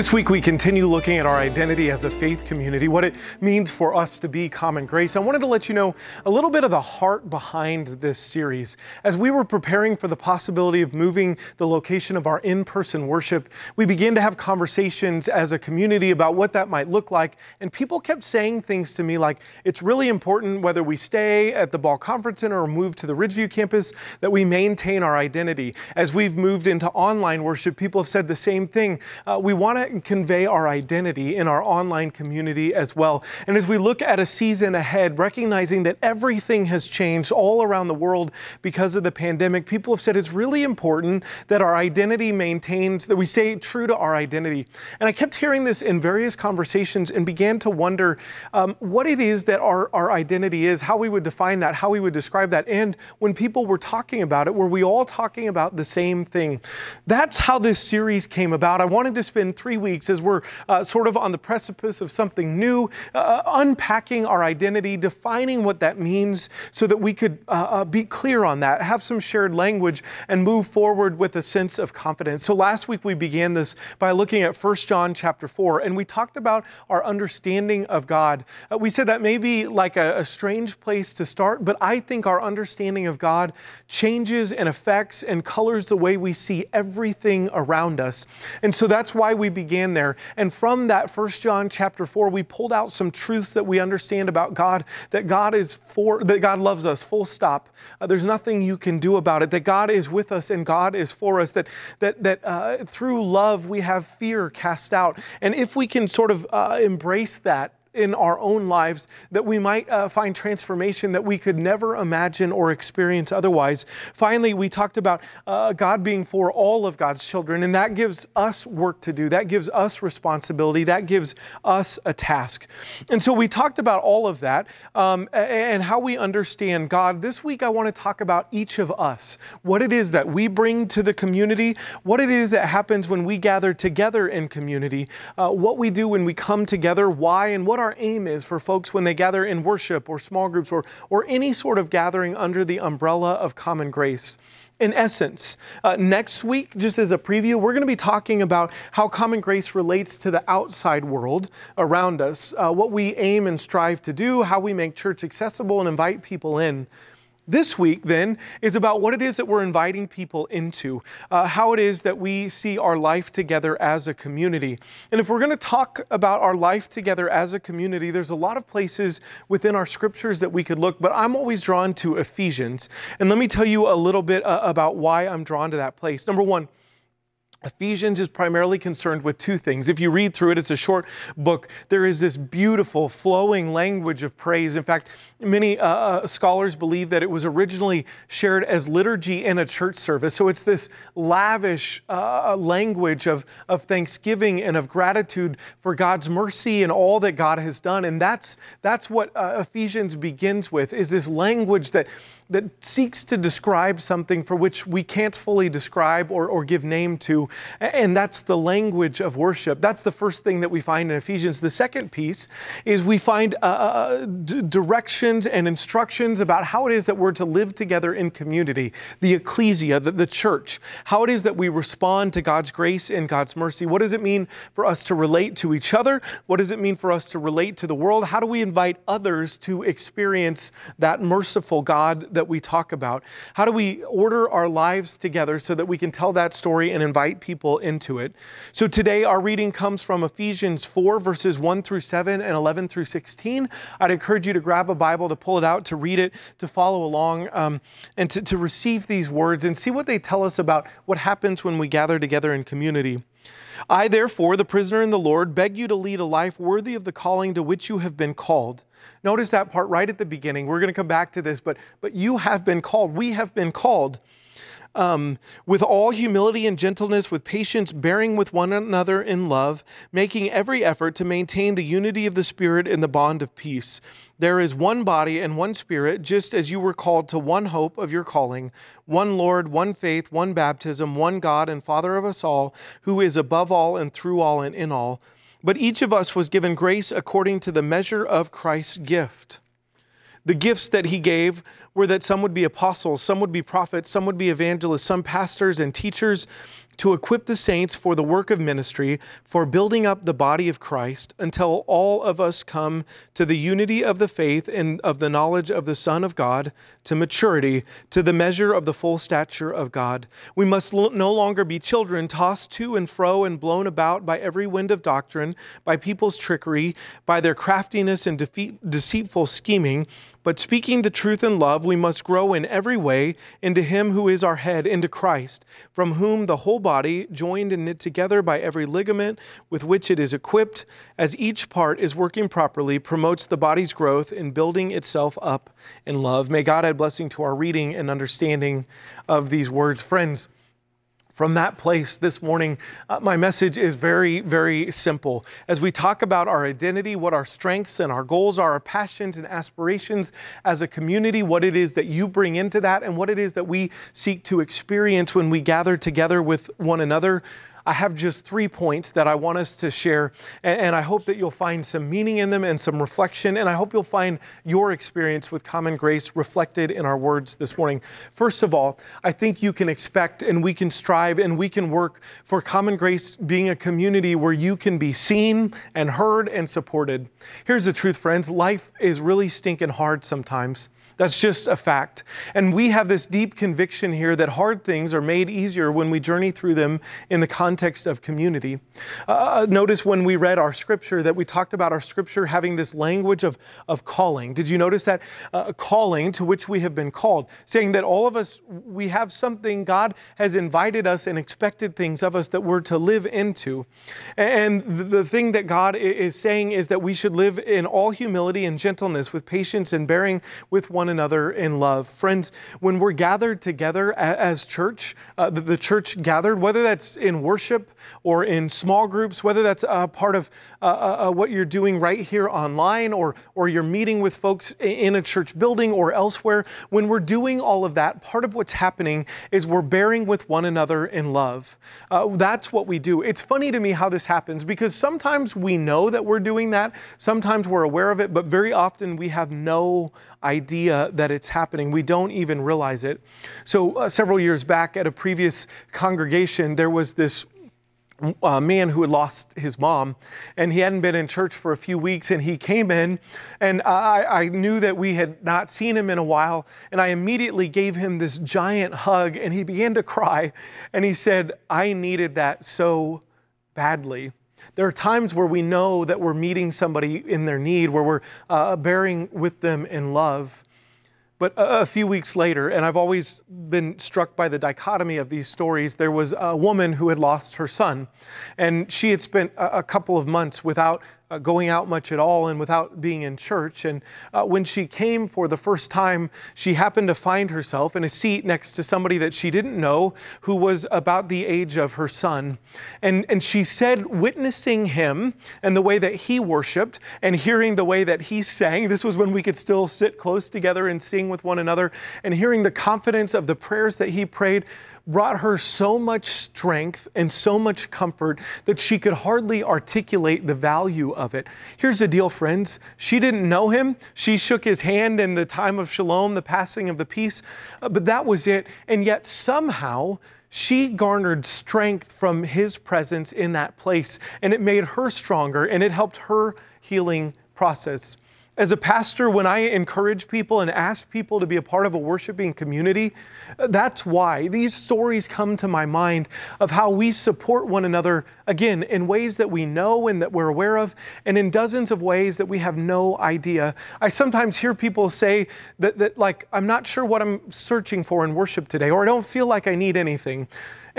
This week, we continue looking at our identity as a faith community, what it means for us to be Common Grace. I wanted to let you know a little bit of the heart behind this series. As we were preparing for the possibility of moving the location of our in person worship, we began to have conversations as a community about what that might look like. And people kept saying things to me like, it's really important whether we stay at the Ball Conference Center or move to the Ridgeview campus that we maintain our identity. As we've moved into online worship, people have said the same thing. Uh, we want to convey our identity in our online community as well. And as we look at a season ahead, recognizing that everything has changed all around the world because of the pandemic, people have said it's really important that our identity maintains, that we stay true to our identity. And I kept hearing this in various conversations and began to wonder um, what it is that our, our identity is, how we would define that, how we would describe that. And when people were talking about it, were we all talking about the same thing? That's how this series came about. I wanted to spend three weeks as we're uh, sort of on the precipice of something new, uh, uh unpacking our identity, defining what that means so that we could uh, uh, be clear on that, have some shared language, and move forward with a sense of confidence. So last week we began this by looking at 1 John chapter 4, and we talked about our understanding of God. Uh, we said that may be like a, a strange place to start, but I think our understanding of God changes and affects and colors the way we see everything around us. And so that's why we begin began there. And from that First John chapter 4, we pulled out some truths that we understand about God, that God is for, that God loves us, full stop. Uh, there's nothing you can do about it, that God is with us and God is for us, that, that, that uh, through love we have fear cast out. And if we can sort of uh, embrace that, in our own lives that we might uh, find transformation that we could never imagine or experience otherwise. Finally, we talked about uh, God being for all of God's children, and that gives us work to do. That gives us responsibility. That gives us a task. And so we talked about all of that um, and how we understand God. This week, I want to talk about each of us, what it is that we bring to the community, what it is that happens when we gather together in community, uh, what we do when we come together, why, and what what our aim is for folks when they gather in worship or small groups or, or any sort of gathering under the umbrella of common grace in essence. Uh, next week, just as a preview, we're going to be talking about how common grace relates to the outside world around us, uh, what we aim and strive to do, how we make church accessible and invite people in. This week, then, is about what it is that we're inviting people into, uh, how it is that we see our life together as a community. And if we're going to talk about our life together as a community, there's a lot of places within our scriptures that we could look, but I'm always drawn to Ephesians. And let me tell you a little bit uh, about why I'm drawn to that place. Number one, Ephesians is primarily concerned with two things. If you read through it, it's a short book. There is this beautiful, flowing language of praise. In fact, many uh, uh scholars believe that it was originally shared as liturgy in a church service. So it's this lavish uh, uh, language of, of thanksgiving and of gratitude for God's mercy and all that God has done. And that's, that's what uh, Ephesians begins with, is this language that that seeks to describe something for which we can't fully describe or, or give name to. And that's the language of worship. That's the first thing that we find in Ephesians. The second piece is we find uh, uh, uh directions and instructions about how it is that we're to live together in community, the ecclesia, the, the church, how it is that we respond to God's grace and God's mercy. What does it mean for us to relate to each other? What does it mean for us to relate to the world? How do we invite others to experience that merciful God that we talk about? How do we order our lives together so that we can tell that story and invite invite people into it. So today, our reading comes from Ephesians 4, verses 1 through 7 and 11 through 16. I'd encourage you to grab a Bible, to pull it out, to read it, to follow along, um, and to, to receive these words and see what they tell us about what happens when we gather together in community. I, therefore, the prisoner in the Lord, beg you to lead a life worthy of the calling to which you have been called. Notice that part right at the beginning. We're going to come back to this, but, but you have been called. We have been called. Um, with all humility and gentleness, with patience, bearing with one another in love, making every effort to maintain the unity of the Spirit in the bond of peace. There is one body and one Spirit, just as you were called to one hope of your calling, one Lord, one faith, one baptism, one God and Father of us all, who is above all and through all and in all. But each of us was given grace according to the measure of Christ's gift. The gifts that he gave were that some would be apostles, some would be prophets, some would be evangelists, some pastors and teachers, to equip the saints for the work of ministry, for building up the body of Christ, until all of us come to the unity of the faith and of the knowledge of the Son of God, to maturity, to the measure of the full stature of God. We must no longer be children tossed to and fro and blown about by every wind of doctrine, by people's trickery, by their craftiness and defeat, deceitful scheming, but speaking the truth in love, we must grow in every way into Him who is our head, into Christ, from whom the whole body body, joined and knit together by every ligament with which it is equipped, as each part is working properly, promotes the body's growth in building itself up in love. May God add blessing to our reading and understanding of these words. Friends, from that place this morning, uh, my message is very, very simple. As we talk about our identity, what our strengths and our goals are, our passions and aspirations as a community, what it is that you bring into that, and what it is that we seek to experience when we gather together with one another, I have just three points that I want us to share, and I hope that you'll find some meaning in them and some reflection, and I hope you'll find your experience with common grace reflected in our words this morning. First of all, I think you can expect and we can strive and we can work for common grace being a community where you can be seen and heard and supported. Here's the truth, friends life is really stinking hard sometimes. That's just a fact. And we have this deep conviction here that hard things are made easier when we journey through them in the context of community. Uh, uh notice when we read our scripture that we talked about our scripture having this language of, of calling. Did you notice that? Uh, calling to which we have been called, saying that all of us, we have something God has invited us and expected things of us that we're to live into. And the thing that God is saying is that we should live in all humility and gentleness with patience and bearing with one another in love. Friends, when we're gathered together as church, uh, the, the, church gathered, whether that's in worship or in small groups, whether that's a part of uh, uh, uh what you're doing right here online or, or you're meeting with folks in a church building or elsewhere, when we're doing all of that, part of what's happening is we're bearing with one another in love. Uh, that's what we do. It's funny to me how this happens because sometimes we know that we're doing that, sometimes we're aware of it, but very often we have no idea uh, that it's happening. We don't even realize it. So, uh, several years back at a previous congregation, there was this a uh, man who had lost his mom, and he hadn't been in church for a few weeks. And he came in, and I, I, knew that we had not seen him in a while. And I immediately gave him this giant hug, and he began to cry. And he said, I needed that so badly. There are times where we know that we're meeting somebody in their need, where we're uh, bearing with them in love. But a, a, few weeks later, and I've always been struck by the dichotomy of these stories, there was a woman who had lost her son, and she had spent a, a couple of months without uh, going out much at all and without being in church. And uh, when she came for the first time, she happened to find herself in a seat next to somebody that she didn't know who was about the age of her son. And, and she said, witnessing him and the way that he worshiped and hearing the way that he sang, this was when we could still sit close together and sing with one another, and hearing the confidence of the prayers that he prayed brought her so much strength and so much comfort that she could hardly articulate the value of it. Here's the deal, friends. She didn't know him. She shook his hand in the time of shalom, the passing of the peace, uh, but that was it. And yet somehow, she garnered strength from his presence in that place, and it made her stronger and it helped her healing process. As a pastor, when I encourage people and ask people to be a part of a worshiping community, uh, that's why these stories come to my mind of how we support one another, again, in ways that we know and that we're aware of, and in dozens of ways that we have no idea. I sometimes hear people say that, that like, I'm not sure what I'm searching for in worship today, or I don't feel like I need anything.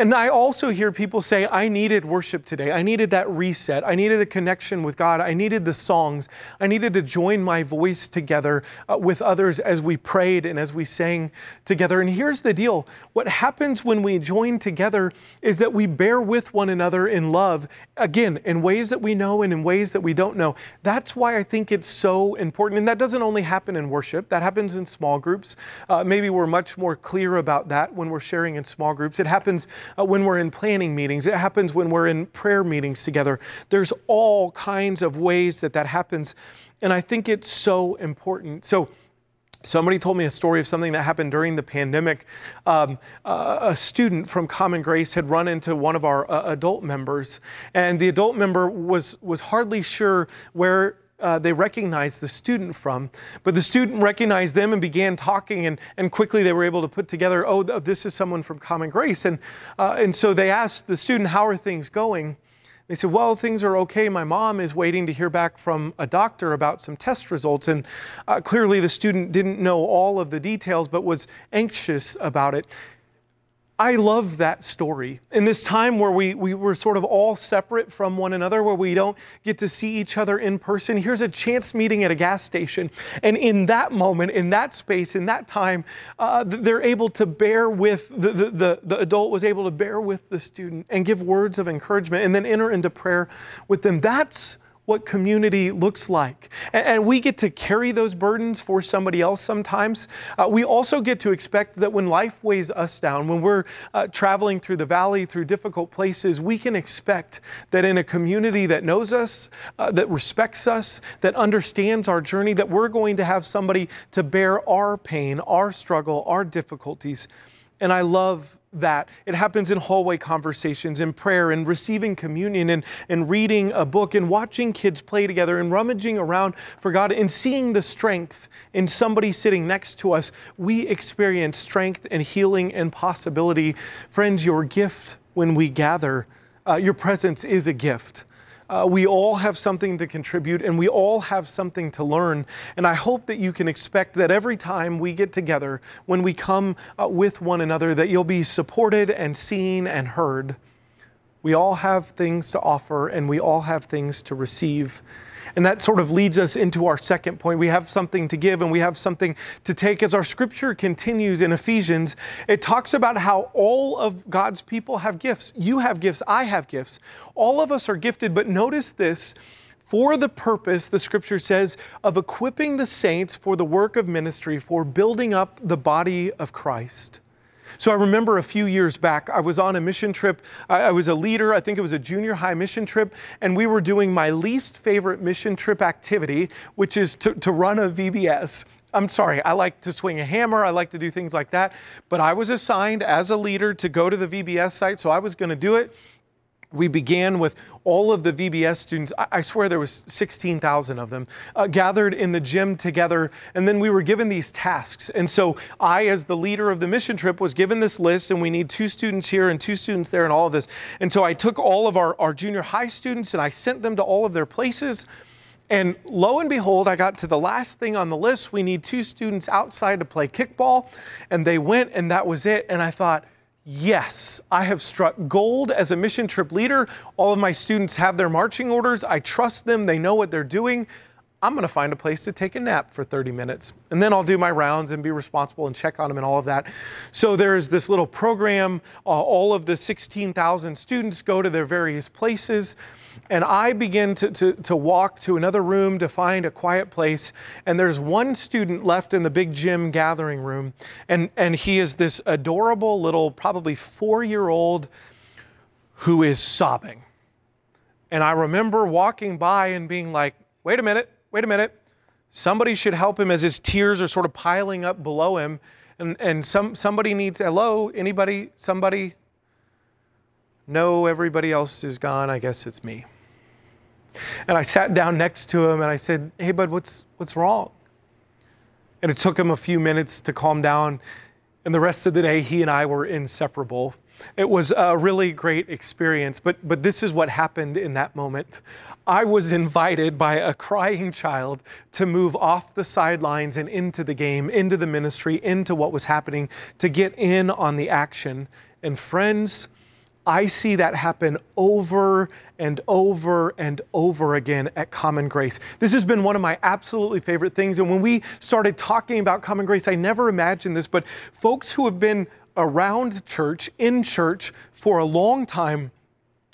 And I also hear people say, I needed worship today. I needed that reset. I needed a connection with God. I needed the songs. I needed to join my voice together uh, with others as we prayed and as we sang together. And here's the deal what happens when we join together is that we bear with one another in love, again, in ways that we know and in ways that we don't know. That's why I think it's so important. And that doesn't only happen in worship, that happens in small groups. Uh, maybe we're much more clear about that when we're sharing in small groups. It happens uh, when we're in planning meetings. It happens when we're in prayer meetings together. There's all kinds of ways that that happens. And I think it's so important. So, Somebody told me a story of something that happened during the pandemic. Um, uh, a student from Common Grace had run into one of our uh, adult members, and the adult member was was hardly sure where uh, they recognized the student from. But the student recognized them and began talking, and, and quickly they were able to put together, oh, this is someone from Common Grace. And, uh, and so they asked the student, how are things going? They said, Well, things are okay. My mom is waiting to hear back from a doctor about some test results. And uh, clearly, the student didn't know all of the details, but was anxious about it. I love that story. In this time where we, we were sort of all separate from one another, where we don't get to see each other in person, here's a chance meeting at a gas station. And in that moment, in that space, in that time, uh, they're able to bear with, the, the, the, the adult was able to bear with the student and give words of encouragement and then enter into prayer with them. That's what community looks like. And, we get to carry those burdens for somebody else sometimes. Uh, we also get to expect that when life weighs us down, when we're uh, traveling through the valley, through difficult places, we can expect that in a community that knows us, uh, that respects us, that understands our journey, that we're going to have somebody to bear our pain, our struggle, our difficulties. And I love that. It happens in hallway conversations, in prayer, in receiving communion, and, in reading a book, and watching kids play together, and rummaging around for God, in seeing the strength in somebody sitting next to us. We experience strength and healing and possibility. Friends, your gift when we gather, uh, your presence is a gift. Uh, we all have something to contribute and we all have something to learn. And I hope that you can expect that every time we get together, when we come uh, with one another, that you'll be supported and seen and heard. We all have things to offer and we all have things to receive. And that sort of leads us into our second point. We have something to give and we have something to take. As our scripture continues in Ephesians, it talks about how all of God's people have gifts. You have gifts, I have gifts. All of us are gifted, but notice this for the purpose, the scripture says, of equipping the saints for the work of ministry, for building up the body of Christ. So I remember a few years back, I was on a mission trip. I, I was a leader, I think it was a junior high mission trip, and we were doing my least favorite mission trip activity, which is to, to run a VBS. I'm sorry, I like to swing a hammer, I like to do things like that. But I was assigned as a leader to go to the VBS site, so I was gonna do it. We began with all of the VBS students. I, swear there was 16,000 of them uh, gathered in the gym together, and then we were given these tasks. And so I, as the leader of the mission trip, was given this list, and we need two students here and two students there, and all of this. And so I took all of our, our junior high students and I sent them to all of their places. And lo and behold, I got to the last thing on the list. We need two students outside to play kickball. And they went, and that was it. And I thought, Yes, I have struck gold as a mission trip leader. All of my students have their marching orders. I trust them, they know what they're doing. I'm going to find a place to take a nap for 30 minutes. And then I'll do my rounds and be responsible and check on them and all of that. So there's this little program. Uh, all of the 16,000 students go to their various places. And I begin to, to, to walk to another room to find a quiet place. And there's one student left in the big gym gathering room. And, and he is this adorable little, probably four year old who is sobbing. And I remember walking by and being like, wait a minute wait a minute, somebody should help him as his tears are sort of piling up below him. And, and some, somebody needs, hello, anybody, somebody? No, everybody else is gone. I guess it's me. And I sat down next to him and I said, hey, bud, what's, what's wrong? And it took him a few minutes to calm down. And the rest of the day, he and I were inseparable. It was a really great experience, but, but this is what happened in that moment. I was invited by a crying child to move off the sidelines and into the game, into the ministry, into what was happening, to get in on the action. And friends, I see that happen over and over and over again at Common Grace. This has been one of my absolutely favorite things. And when we started talking about Common Grace, I never imagined this, but folks who have been around church, in church, for a long time,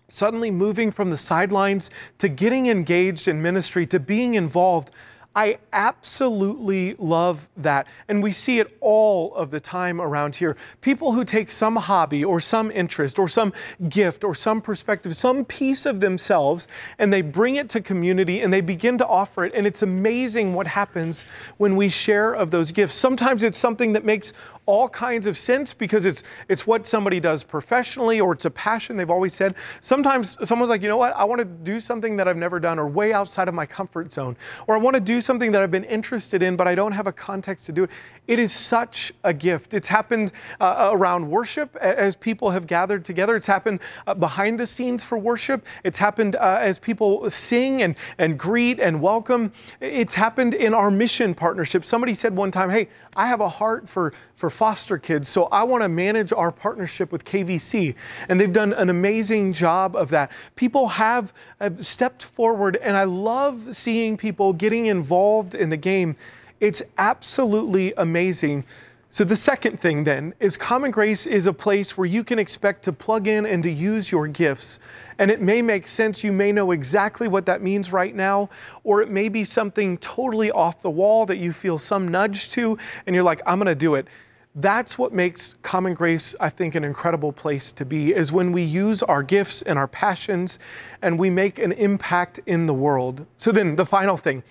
suddenly moving from the sidelines to getting engaged in ministry, to being involved, I absolutely love that. And we see it all of the time around here. People who take some hobby or some interest or some gift or some perspective, some piece of themselves, and they bring it to community and they begin to offer it. And it's amazing what happens when we share of those gifts. Sometimes it's something that makes all kinds of sense because it's it's what somebody does professionally or it's a passion they've always said. Sometimes someone's like, you know what, I want to do something that I've never done or way outside of my comfort zone, or I want to do something that I've been interested in, but I don't have a context to do it. It is such a gift. It's happened uh, around worship as people have gathered together. It's happened uh, behind the scenes for worship. It's happened uh, as people sing and, and greet and welcome. It's happened in our mission partnership. Somebody said one time, hey, I have a heart for, for foster kids, so I want to manage our partnership with KVC. And they've done an amazing job of that. People have, have stepped forward, and I love seeing people getting involved involved in the game. It's absolutely amazing. So, the second thing then is Common Grace is a place where you can expect to plug in and to use your gifts. And it may make sense. You may know exactly what that means right now, or it may be something totally off the wall that you feel some nudge to, and you're like, I'm going to do it that's what makes common grace i think an incredible place to be is when we use our gifts and our passions and we make an impact in the world so then the final thing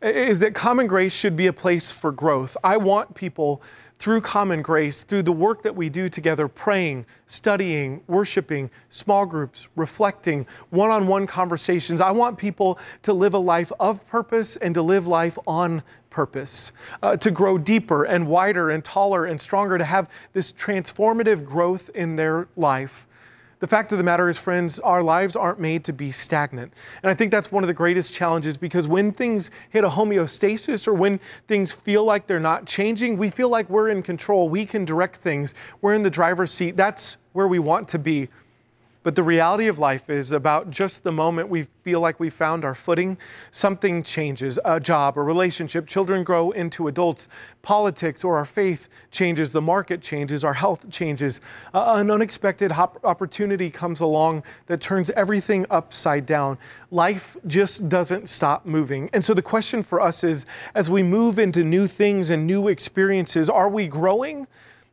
is that common grace should be a place for growth i want people through common grace, through the work that we do together, praying, studying, worshiping, small groups, reflecting, one on one conversations. I want people to live a life of purpose and to live life on purpose, uh, to grow deeper and wider and taller and stronger, to have this transformative growth in their life. The fact of the matter is, friends, our lives aren't made to be stagnant. And I think that's one of the greatest challenges because when things hit a homeostasis or when things feel like they're not changing, we feel like we're in control. We can direct things. We're in the driver's seat. That's where we want to be. But the reality of life is about just the moment we feel like we found our footing, something changes a job, a relationship, children grow into adults, politics or our faith changes, the market changes, our health changes. Uh, an unexpected hop- opportunity comes along that turns everything upside down. Life just doesn't stop moving. And so the question for us is as we move into new things and new experiences, are we growing?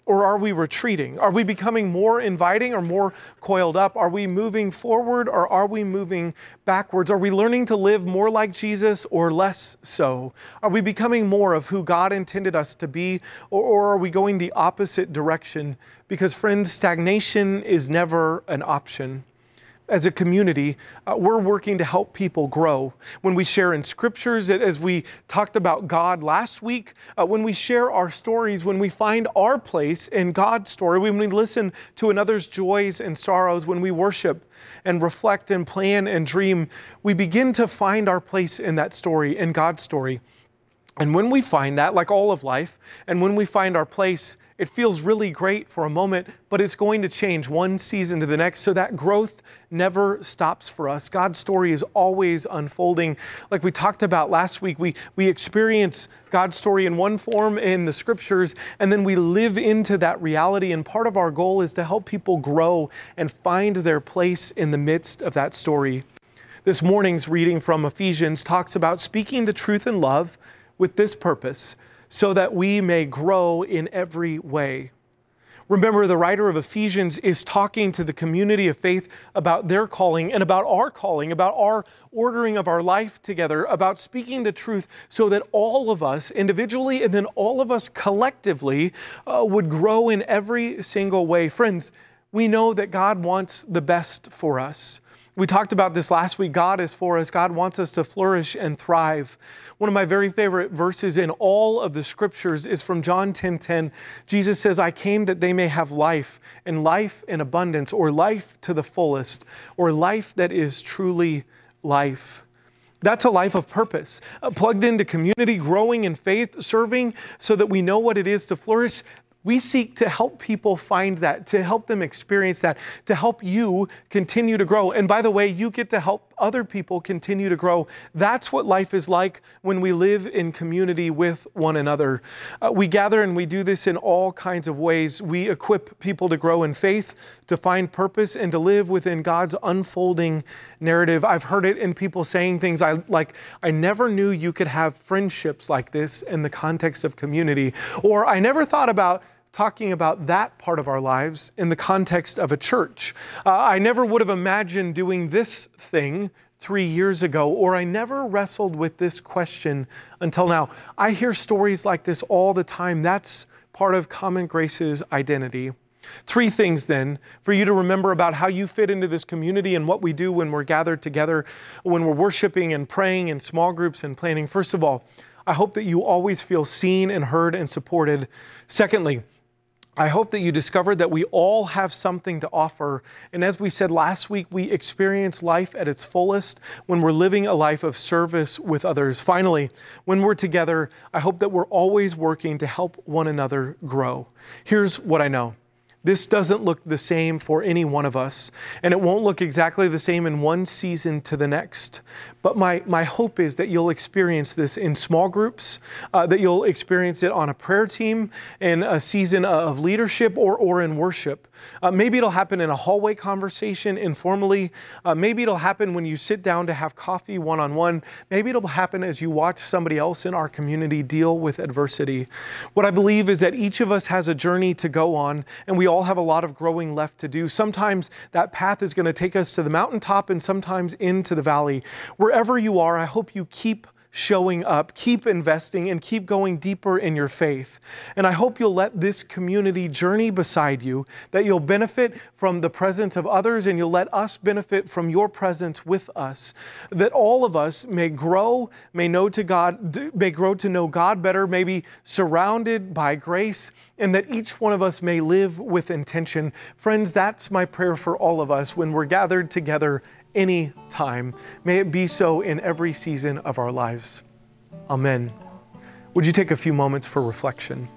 or are we retreating? Are we becoming more inviting or more coiled up? Are we moving forward or are we moving backwards? Are we learning to live more like Jesus or less so? Are we becoming more of who God intended us to be or, or are we going the opposite direction? Because, friends, stagnation is never an option as a community, uh, we're working to help people grow. When we share in scriptures, as we talked about God last week, uh, when we share our stories, when we find our place in God's story, when we listen to another's joys and sorrows, when we worship and reflect and plan and dream, we begin to find our place in that story, in God's story. And when we find that, like all of life, and when we find our place, it feels really great for a moment, but it's going to change one season to the next. So that growth never stops for us. God's story is always unfolding. Like we talked about last week, we, we experience God's story in one form in the scriptures, and then we live into that reality. And part of our goal is to help people grow and find their place in the midst of that story. This morning's reading from Ephesians talks about speaking the truth in love with this purpose, so that we may grow in every way. Remember, the writer of Ephesians is talking to the community of faith about their calling and about our calling, about our ordering of our life together, about speaking the truth so that all of us individually and then all of us collectively uh, would grow in every single way. Friends, we know that God wants the best for us. We talked about this last week. God is for us. God wants us to flourish and thrive. One of my very favorite verses in all of the scriptures is from John 10:10. 10, 10. Jesus says, "I came that they may have life, and life in abundance, or life to the fullest, or life that is truly life." That's a life of purpose, uh, plugged into community, growing in faith, serving so that we know what it is to flourish. We seek to help people find that, to help them experience that, to help you continue to grow. And by the way, you get to help other people continue to grow. That's what life is like when we live in community with one another. Uh, we gather and we do this in all kinds of ways. We equip people to grow in faith, to find purpose, and to live within God's unfolding narrative. I've heard it in people saying things I, like, I never knew you could have friendships like this in the context of community, or I never thought about talking about that part of our lives in the context of a church. Uh, I never would have imagined doing this thing three years ago, or I never wrestled with this question until now. I hear stories like this all the time. That's part of Common Grace's identity. Three things then for you to remember about how you fit into this community and what we do when we're gathered together, when we're worshiping and praying in small groups and planning. First of all, I hope that you always feel seen and heard and supported. Secondly, I hope that you discovered that we all have something to offer. And as we said last week, we experience life at its fullest when we're living a life of service with others. Finally, when we're together, I hope that we're always working to help one another grow. Here's what I know. This doesn't look the same for any one of us, and it won't look exactly the same in one season to the next. But my, my hope is that you'll experience this in small groups, uh, that you'll experience it on a prayer team, in a season of leadership, or, or in worship. Uh, maybe it'll happen in a hallway conversation informally. Uh, maybe it'll happen when you sit down to have coffee one on one. Maybe it'll happen as you watch somebody else in our community deal with adversity. What I believe is that each of us has a journey to go on, and we all have a lot of growing left to do. Sometimes that path is going to take us to the mountaintop and sometimes into the valley. Wherever wherever you are, I hope you keep showing up, keep investing, and keep going deeper in your faith. And I hope you'll let this community journey beside you, that you'll benefit from the presence of others, and you'll let us benefit from your presence with us, that all of us may grow, may know to God, may grow to know God better, may be surrounded by grace, and that each one of us may live with intention. Friends, that's my prayer for all of us when we're gathered together any time. May it be so in every season of our lives. Amen. Would you take a few moments for reflection?